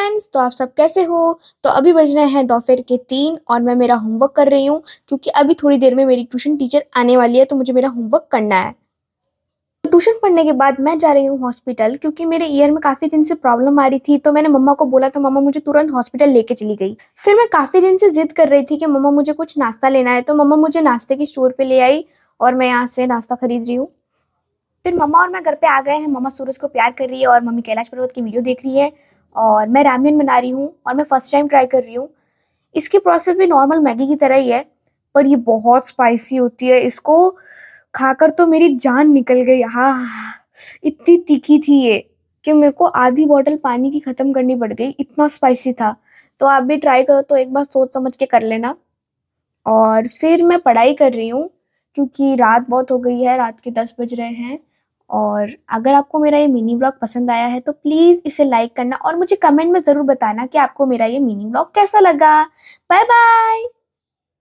friends तो आप सब कैसे हो तो अभी बज रहे हैं दोपहर के तीन और मैं मेरा होमवर्क कर रही हूँ क्योंकि अभी थोड़ी देर में मेरी ट्यूशन टीचर आने वाली है तो मुझे मेरा होमवर्क करना है तो ट्यूशन पढ़ने के बाद मैं जा रही हूँ हॉस्पिटल क्योंकि मेरे ईयर में काफ़ी दिन से प्रॉब्लम आ रही थी तो मैंने मम्मा को बोला तो मम्मा मुझे तुरंत हॉस्पिटल लेके चली गई फिर मैं काफ़ी दिन से जिद कर रही थी कि मम्मा मुझे कुछ नाश्ता लेना है तो मम्मा मुझे नाश्ते की स्टोर पर ले आई और मैं यहाँ से नाश्ता खरीद रही हूँ फिर मम्मा और मैं घर पे आ गए हैं मम्मा सूरज को प्यार कर रही है और मम्मी कैलाश पर्वत की वीडियो देख रही है और मैं रामियन बना रही हूँ और मैं फर्स्ट टाइम ट्राई कर रही हूँ इसकी प्रोसेस भी नॉर्मल मैगी की तरह ही है पर ये बहुत स्पाइसी होती है इसको खाकर तो मेरी जान निकल गई हाँ इतनी तीखी थी ये कि मेरे को आधी बॉटल पानी की ख़त्म करनी पड़ गई इतना स्पाइसी था तो आप भी ट्राई करो तो एक बार सोच समझ के कर लेना और फिर मैं पढ़ाई कर रही हूँ क्योंकि रात बहुत हो गई है रात के दस बज रहे हैं और अगर आपको मेरा ये मिनी ब्लॉग पसंद आया है तो प्लीज़ इसे लाइक करना और मुझे कमेंट में ज़रूर बताना कि आपको मेरा ये मिनी ब्लॉग कैसा लगा बाय बाय